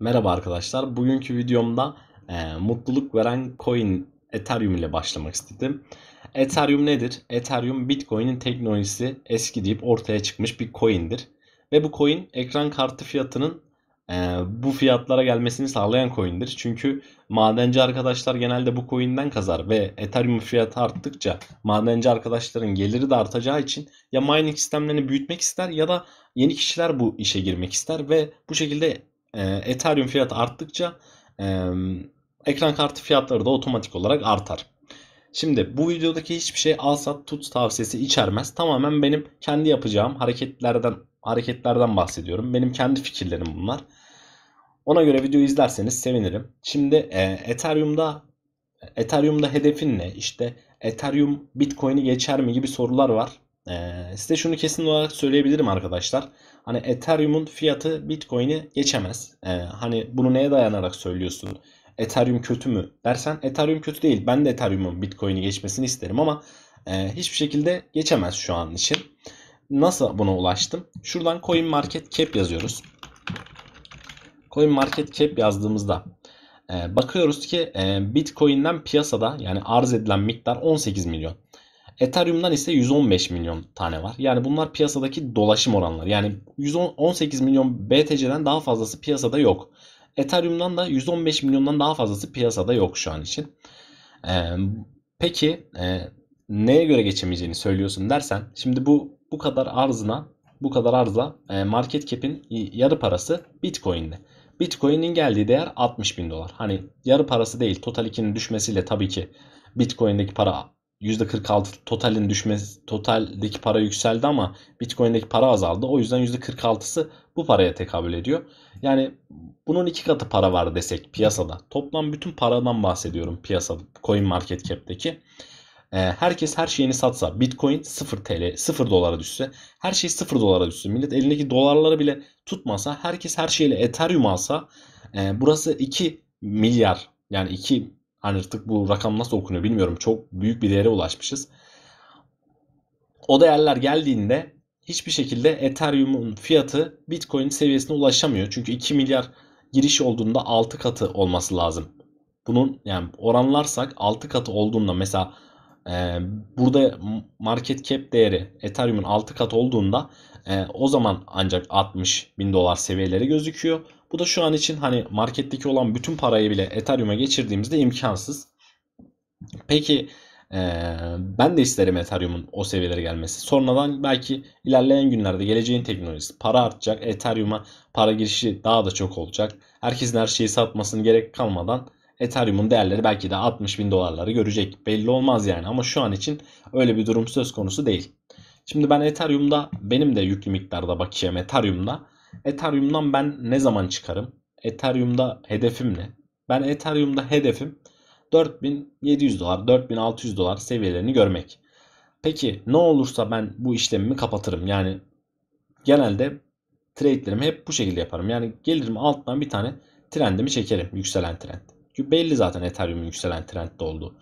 Merhaba arkadaşlar. Bugünkü videomda e, mutluluk veren coin Ethereum ile başlamak istedim. Ethereum nedir? Ethereum Bitcoin'in teknolojisi eski deyip ortaya çıkmış bir coin'dir. Ve bu coin ekran kartı fiyatının e, bu fiyatlara gelmesini sağlayan coin'dir. Çünkü madenci arkadaşlar genelde bu coin'den kazar ve Ethereum fiyatı arttıkça madenci arkadaşların geliri de artacağı için ya mining sistemlerini büyütmek ister ya da yeni kişiler bu işe girmek ister ve bu şekilde e, Ethereum fiyatı arttıkça e, ekran kartı fiyatları da otomatik olarak artar. Şimdi bu videodaki hiçbir şey al sat tut tavsiyesi içermez. Tamamen benim kendi yapacağım hareketlerden hareketlerden bahsediyorum. Benim kendi fikirlerim bunlar. Ona göre video izlerseniz sevinirim. Şimdi e, Ethereum'da Ethereum'da hedefin ne? İşte Ethereum Bitcoin'i geçer mi gibi sorular var. Ee, size şunu kesin olarak söyleyebilirim arkadaşlar. Hani Ethereum'un fiyatı Bitcoin'i geçemez. Ee, hani bunu neye dayanarak söylüyorsun? Ethereum kötü mü dersen Ethereum kötü değil. Ben de Ethereum'un Bitcoin'i geçmesini isterim ama e, hiçbir şekilde geçemez şu an için. Nasıl buna ulaştım? Şuradan Coin Market Cap yazıyoruz. Coin Market Cap yazdığımızda e, bakıyoruz ki e, Bitcoin'den piyasada yani arz edilen miktar 18 milyon. Ethereum'dan ise 115 milyon tane var. Yani bunlar piyasadaki dolaşım oranları. Yani 118 milyon BTC'den daha fazlası piyasada yok. Ethereum'dan da 115 milyondan daha fazlası piyasada yok şu an için. Ee, peki e, neye göre geçemeyeceğini söylüyorsun dersen şimdi bu bu kadar arzına bu kadar arza e, market cap'in yarı parası Bitcoin'de. Bitcoin'in geldiği değer 60 bin dolar. Hani yarı parası değil total 2'nin düşmesiyle tabii ki Bitcoin'deki para %46 totalin düşmesi, totaldeki para yükseldi ama Bitcoin'deki para azaldı. O yüzden %46'sı bu paraya tekabül ediyor. Yani bunun iki katı para var desek piyasada. Toplam bütün paradan bahsediyorum piyasada Coin Market Cap'teki. Ee, herkes her şeyini satsa Bitcoin 0 TL 0 dolara düşse her şey 0 dolara düşse millet elindeki dolarları bile tutmasa herkes her şeyle Ethereum alsa e, burası 2 milyar yani 2 Hani artık bu rakam nasıl okunuyor bilmiyorum. Çok büyük bir değere ulaşmışız. O değerler geldiğinde hiçbir şekilde Ethereum'un fiyatı Bitcoin seviyesine ulaşamıyor. Çünkü 2 milyar giriş olduğunda 6 katı olması lazım. Bunun yani oranlarsak 6 katı olduğunda mesela e, burada market cap değeri Ethereum'un 6 katı olduğunda e, o zaman ancak 60 bin dolar seviyeleri gözüküyor. Bu da şu an için hani marketteki olan bütün parayı bile Ethereum'a geçirdiğimizde imkansız. Peki ee, ben de isterim Ethereum'un o seviyelere gelmesi. Sonradan belki ilerleyen günlerde geleceğin teknolojisi para artacak. Ethereum'a para girişi daha da çok olacak. Herkesin her şeyi satmasının gerek kalmadan Ethereum'un değerleri belki de 60 bin dolarları görecek. Belli olmaz yani ama şu an için öyle bir durum söz konusu değil. Şimdi ben Ethereum'da benim de yüklü miktarda bakiyem Ethereum'da Ethereum'dan ben ne zaman çıkarım? Ethereum'da hedefim ne? Ben Ethereum'da hedefim 4700 dolar, 4600 dolar seviyelerini görmek. Peki ne olursa ben bu işlemimi kapatırım. Yani genelde trade'lerimi hep bu şekilde yaparım. Yani gelirim alttan bir tane trendimi çekerim. Yükselen trend. Çünkü belli zaten Ethereum'un yükselen trendde olduğu.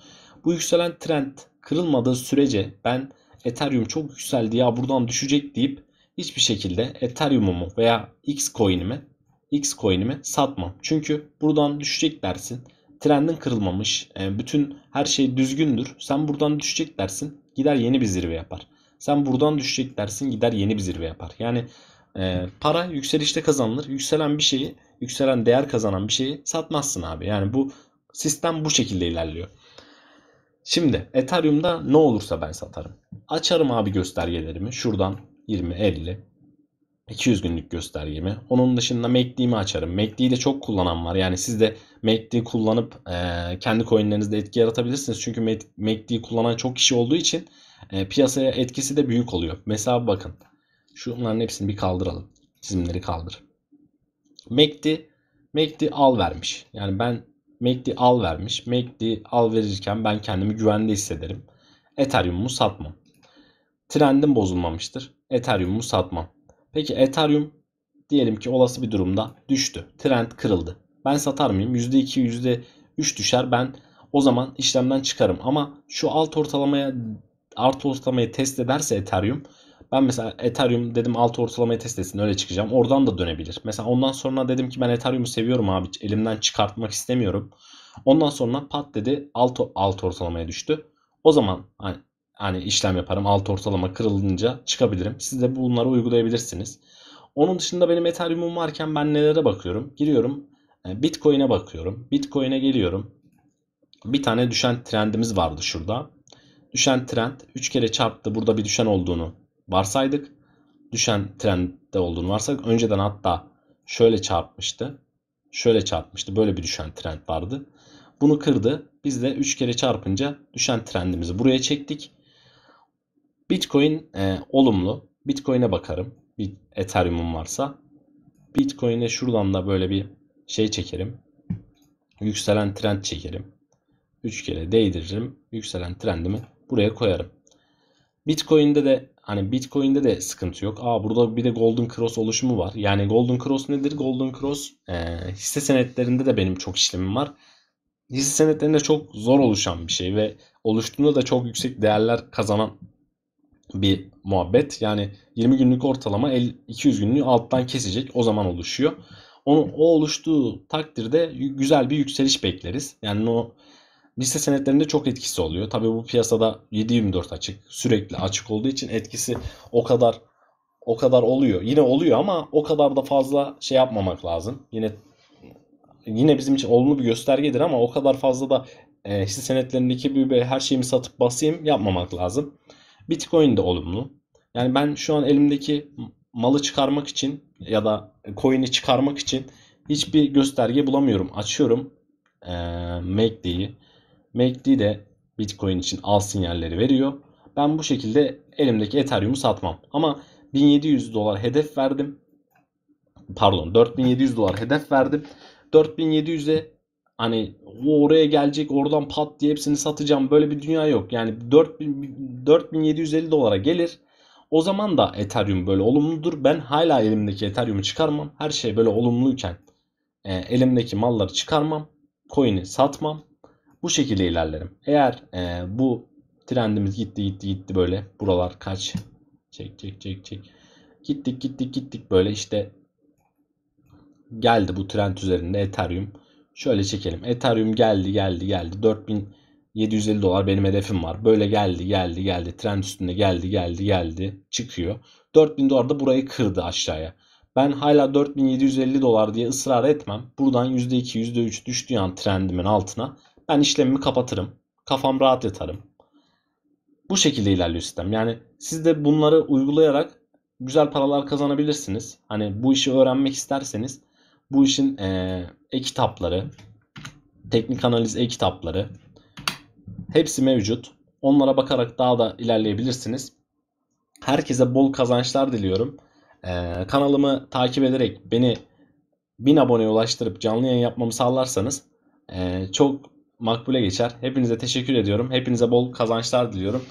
Bu yükselen trend kırılmadığı sürece ben Ethereum çok yükseldi ya buradan düşecek deyip hiçbir şekilde Ethereum'umu veya X coin'imi X coin'imi satmam. Çünkü buradan düşecek dersin. Trendin kırılmamış. E, bütün her şey düzgündür. Sen buradan düşecek dersin. Gider yeni bir zirve yapar. Sen buradan düşecek dersin. Gider yeni bir zirve yapar. Yani e, para yükselişte kazanılır. Yükselen bir şeyi, yükselen değer kazanan bir şeyi satmazsın abi. Yani bu sistem bu şekilde ilerliyor. Şimdi Ethereum'da ne olursa ben satarım. Açarım abi göstergelerimi. Şuradan 20, 50. 200 günlük göstergemi. Onun dışında MACD'mi açarım. MACD'yi de çok kullanan var. Yani siz de MACD kullanıp e, kendi coinlerinizde etki yaratabilirsiniz. Çünkü MACD kullanan çok kişi olduğu için e, piyasaya etkisi de büyük oluyor. Mesela bakın. Şunların hepsini bir kaldıralım. Çizimleri kaldır. MACD MACD al vermiş. Yani ben MACD al vermiş. MACD al verirken ben kendimi güvende hissederim. Ethereum'u satmam trendim bozulmamıştır. Ethereum'u satmam. Peki Ethereum diyelim ki olası bir durumda düştü. Trend kırıldı. Ben satar mıyım? %2, %3 düşer. Ben o zaman işlemden çıkarım. Ama şu alt ortalamaya art ortalamayı test ederse Ethereum ben mesela Ethereum dedim alt ortalamayı test etsin öyle çıkacağım. Oradan da dönebilir. Mesela ondan sonra dedim ki ben Ethereum'u seviyorum abi elimden çıkartmak istemiyorum. Ondan sonra pat dedi alt, alt ortalamaya düştü. O zaman hani hani işlem yaparım. Alt ortalama kırılınca çıkabilirim. Siz de bunları uygulayabilirsiniz. Onun dışında benim Ethereum'um varken ben nelere bakıyorum? Giriyorum e, Bitcoin'e bakıyorum. Bitcoin'e geliyorum. Bir tane düşen trendimiz vardı şurada. Düşen trend 3 kere çarptı. Burada bir düşen olduğunu varsaydık. Düşen trendde olduğunu varsaydık. Önceden hatta şöyle çarpmıştı. Şöyle çarpmıştı. Böyle bir düşen trend vardı. Bunu kırdı. Biz de 3 kere çarpınca düşen trendimizi buraya çektik. Bitcoin e, olumlu. Bitcoin'e bakarım. Bir Ethereum'um varsa. Bitcoin'e şuradan da böyle bir şey çekerim. Yükselen trend çekerim. 3 kere değdiririm. Yükselen trendimi buraya koyarım. Bitcoin'de de hani Bitcoin'de de sıkıntı yok. Aa burada bir de Golden Cross oluşumu var. Yani Golden Cross nedir? Golden Cross e, hisse senetlerinde de benim çok işlemim var. Hisse senetlerinde çok zor oluşan bir şey ve oluştuğunda da çok yüksek değerler kazanan bir muhabbet. Yani 20 günlük ortalama 200 günlüğü alttan kesecek. O zaman oluşuyor. Onu, o oluştuğu takdirde güzel bir yükseliş bekleriz. Yani o liste senetlerinde çok etkisi oluyor. Tabii bu piyasada 7-24 açık. Sürekli açık olduğu için etkisi o kadar o kadar oluyor. Yine oluyor ama o kadar da fazla şey yapmamak lazım. Yine yine bizim için olumlu bir göstergedir ama o kadar fazla da e, hisse senetlerindeki bir, bir her şeyimi satıp basayım yapmamak lazım. Bitcoin de olumlu. Yani ben şu an elimdeki malı çıkarmak için ya da coin'i çıkarmak için hiçbir gösterge bulamıyorum. Açıyorum e, MACD'yi. MACD de Bitcoin için al sinyalleri veriyor. Ben bu şekilde elimdeki Ethereum'u satmam. Ama 1700 dolar hedef verdim. Pardon 4700 dolar hedef verdim. 4700'e Hani o oraya gelecek oradan pat diye hepsini satacağım. Böyle bir dünya yok. Yani 4000, 4750 dolara gelir. O zaman da Ethereum böyle olumludur. Ben hala elimdeki Ethereum'u çıkarmam. Her şey böyle olumluyken e, elimdeki malları çıkarmam. Coin'i satmam. Bu şekilde ilerlerim. Eğer e, bu trendimiz gitti gitti gitti böyle. Buralar kaç? Çek çek çek çek. Gittik gittik gittik böyle işte geldi bu trend üzerinde Ethereum. Şöyle çekelim. Ethereum geldi geldi geldi. 4750 dolar benim hedefim var. Böyle geldi geldi geldi. Trend üstünde geldi geldi geldi. Çıkıyor. 4000 dolar da burayı kırdı aşağıya. Ben hala 4750 dolar diye ısrar etmem. Buradan %2 %3 düştüğü an trendimin altına ben işlemimi kapatırım. Kafam rahat yatarım. Bu şekilde ilerliyor sistem. Yani siz de bunları uygulayarak güzel paralar kazanabilirsiniz. Hani bu işi öğrenmek isterseniz bu işin e, e-kitapları, teknik analiz e-kitapları hepsi mevcut. Onlara bakarak daha da ilerleyebilirsiniz. Herkese bol kazançlar diliyorum. Ee, kanalımı takip ederek beni 1000 aboneye ulaştırıp canlı yayın yapmamı sağlarsanız e, çok makbule geçer. Hepinize teşekkür ediyorum. Hepinize bol kazançlar diliyorum.